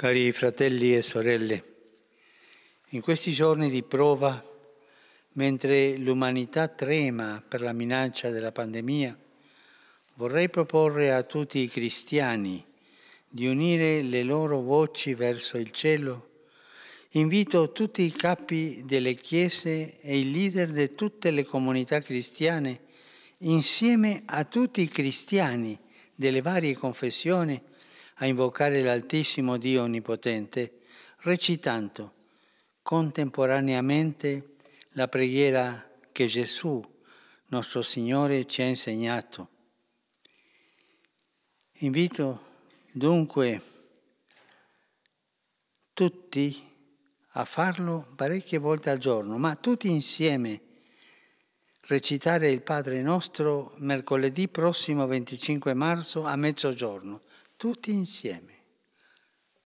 Cari fratelli e sorelle, in questi giorni di prova, mentre l'umanità trema per la minaccia della pandemia, vorrei proporre a tutti i cristiani di unire le loro voci verso il cielo. Invito tutti i capi delle chiese e i leader di tutte le comunità cristiane, insieme a tutti i cristiani delle varie confessioni, a invocare l'Altissimo Dio Onnipotente, recitando contemporaneamente la preghiera che Gesù, nostro Signore, ci ha insegnato. Invito dunque tutti a farlo parecchie volte al giorno, ma tutti insieme recitare il Padre nostro mercoledì prossimo 25 marzo a mezzogiorno tutti insieme.